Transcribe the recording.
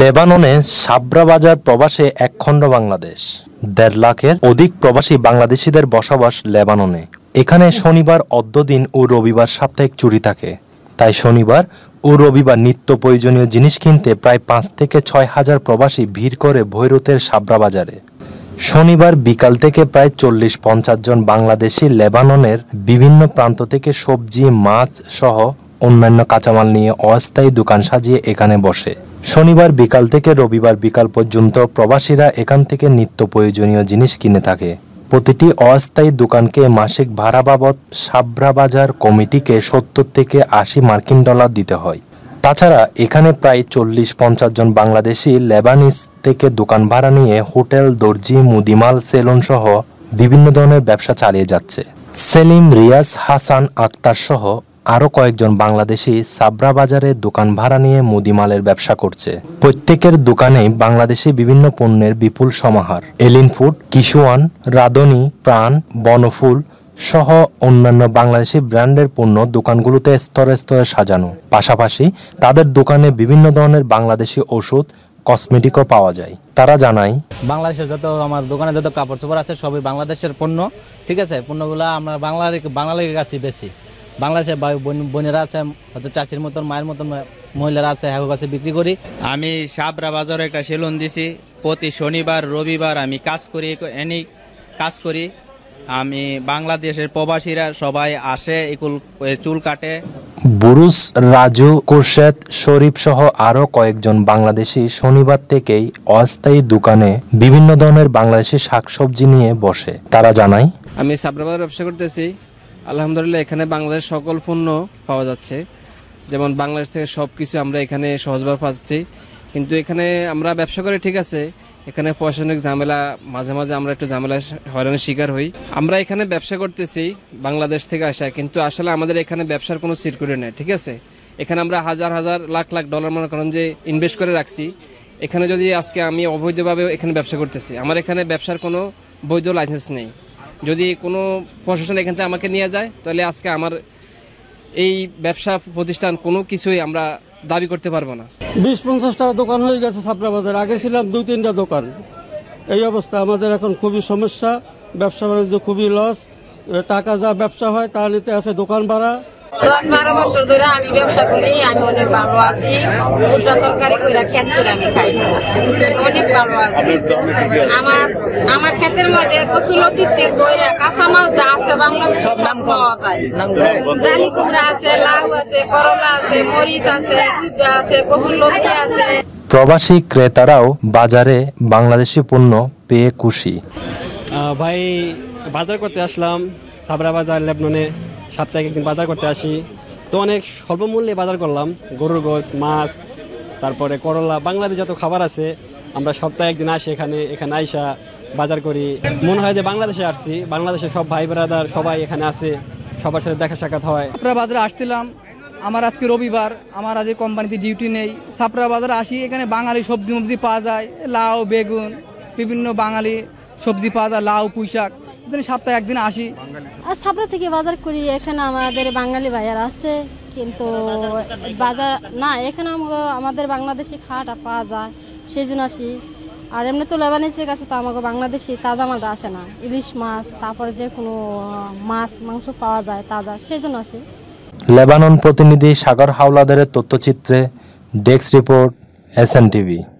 লেবাননে সাবরা বাজার প্রবাসে একখণ্ড বাংলাদেশ দেড় লাখের অধিক প্রবাসী বাংলাদেশিদের বসবাস লেবাননে এখানে শনিবার অদ্যদিন ও রবিবার সাপ্তাহিক চুরি থাকে তাই শনিবার ও রবিবার নিত্য প্রয়োজনীয় জিনিস কিনতে প্রায় পাঁচ থেকে ছয় হাজার প্রবাসী ভিড় করে ভৈরতের সাবরা বাজারে শনিবার বিকাল থেকে প্রায় চল্লিশ পঞ্চাশ জন বাংলাদেশি লেবাননের বিভিন্ন প্রান্ত থেকে সবজি মাছ সহ অন্যান্য কাঁচামাল নিয়ে অস্থায়ী দোকান সাজিয়ে এখানে বসে শনিবার বিকাল থেকে রবিবার বিকাল পর্যন্ত প্রবাসীরা এখান থেকে নিত্য প্রয়োজনীয় জিনিস কিনে থাকে প্রতিটি অস্থায়ী দোকানকে মাসিক ভাড়া বাবদ সাবরা বাজার কমিটিকে সত্তর থেকে আশি মার্কিন ডলার দিতে হয় তাছাড়া এখানে প্রায় চল্লিশ পঞ্চাশ জন বাংলাদেশি লেবানিস থেকে দোকান ভাড়া নিয়ে হোটেল দর্জি মুদিমাল সেলুন সহ বিভিন্ন ধরনের ব্যবসা চালিয়ে যাচ্ছে সেলিম রিয়াজ হাসান আক্তার সহ আরও কয়েকজন বাংলাদেশি সাবরা বাজারে দোকান ভাড়া নিয়ে মুদিমালের ব্যবসা করছে প্রত্যেকের দোকানে বাংলাদেশি বিভিন্ন পণ্যের বিপুল সমাহার এলিন ফুড কিশোয়ান রাধনী প্রাণ বনফুল সহ অন্যান্য বাংলাদেশি ব্র্যান্ডের পণ্য দোকানগুলোতে স্তরে স্তরে সাজানো পাশাপাশি তাদের দোকানে বিভিন্ন ধরনের বাংলাদেশি ওষুধ কসমেটিকও পাওয়া যায় তারা জানায় বাংলাদেশের যত আমার দোকানে যত কাপড় চোপড় আছে সবই বাংলাদেশের পণ্য ঠিক আছে পণ্যগুলো আমরা বাংলার বাঙালির কাছে বেশি বাংলাদেশে বোনেরা আছে হয়তো চাচির মতন মায়ের মতন মহিলারা আছে হ্যাঁ কাছে বিক্রি করি আমি সাবরা বাজারে একটা সেলুন দিছি প্রতি শনিবার রবিবার আমি কাজ করি এনি কাজ করি আমি বাংলাদেশের প্রবাসীরা সবাই আসে একুল চুল কাটে বুরুস রাজু কুরশেদ শরীফ সহ আরও কয়েকজন বাংলাদেশি শনিবার থেকেই অস্থায়ী দোকানে বিভিন্ন ধরনের বাংলাদেশি শাকসবজি নিয়ে বসে তারা জানায় আমি সাবরাবাজার ব্যবসা করতেছি আলহামদুলিল্লাহ এখানে বাংলাদেশ সকল পণ্য পাওয়া যাচ্ছে যেমন বাংলাদেশ থেকে সব কিছু আমরা এখানে সহজভাবে পাচ্ছি কিন্তু এখানে আমরা ব্যবসা করি ঠিক আছে এখানে প্রশাসনিক ঝামেলা মাঝে মাঝে আমরা একটু ঝামেলা হয়রানির শিকার হই আমরা এখানে ব্যবসা করতেছি বাংলাদেশ থেকে আসা কিন্তু আসলে আমাদের এখানে ব্যবসার কোনো সিকিউরিটি নেই ঠিক আছে এখানে আমরা হাজার হাজার লাখ লাখ ডলার মনে করেন যে ইনভেস্ট করে রাখছি এখানে যদি আজকে আমি অবৈধভাবে এখানে ব্যবসা করতেছি আমার এখানে ব্যবসার কোনো বৈধ লাইসেন্স নেই যদি কোনো প্রশাসন এখান থেকে আমাকে নিয়ে যায় তাহলে আজকে আমার এই ব্যবসা প্রতিষ্ঠান কোনো কিছুই আমরা দাবি করতে পারবো না বিশ পঞ্চাশটা দোকান হয়ে গেছে ছাপড়াবাজার আগে ছিলাম দুই তিনটা দোকান এই অবস্থা আমাদের এখন খুবই সমস্যা ব্যবসা বাণিজ্য খুবই লস টাকা যা ব্যবসা হয় তা নিতে আছে দোকান ভাড়া দশ বারো বছর ধরে আমি ব্যবসা করি আমি অনেক ভালো আছি দুটা তরকারি করে খেত করে আমি খাই অনেক ভালো আছি আমার আমার ক্ষেতের মধ্যে কাঁচামাল যা আছে বাংলাদেশ সব পাওয়া যায় কুমড়া আছে লাউ আছে করলা আছে মরিচ আছে আছে কচুলতি আছে প্রবাসী ক্রেতারাও বাজারে বাংলাদেশি পণ্য পেয়ে খুশি ভাই বাজার করতে আসলাম সাবরা বাজার লেবননে সপ্তাহে একদিন বাজার করতে আসি তো অনেক স্বল্প মূল্যে বাজার করলাম গরুর গোস মাছ তারপরে করলা বাংলাদেশ যত খাবার আছে আমরা সপ্তাহে একদিন আসি এখানে এখানে আইসা বাজার করি মনে হয় যে বাংলাদেশে আসছি বাংলাদেশের সব ভাই ব্রাদার সবাই এখানে আছে সবার সাথে দেখা সাক্ষাৎ হয় আমরা বাজারে আসছিলাম আমার আজকে রবিবার আমার আজকে কোম্পানিতে ডিউটি নেই সাপড়া বাজারে আসি এখানে বাঙালি সবজি মবজি পাওয়া যায় লাউ বেগুন বিভিন্ন বাঙালি সবজি পাওয়া যায় লাউ পুঁই শাক যেন সপ্তাহে একদিন আসি আর সাবরা থেকে বাজার করি এখানে আমাদের বাঙালি বাজার আছে কিন্তু বাজার না এখানে আমাদের বাংলাদেশি খাটা পাওয়া যায় সেই জন্য আসি আর এমনি তো লেবানিসের কাছে তো আমাকে বাংলাদেশি তাজা মালটা আসে না ইলিশ মাছ তারপরে যে কোনো মাছ মাংস পাওয়া যায় তাজা সেই জন্য আসি লেবানন প্রতিনিধি সাগর হাওলাদারের তথ্যচিত্রে ডেস্ক রিপোর্ট এস টিভি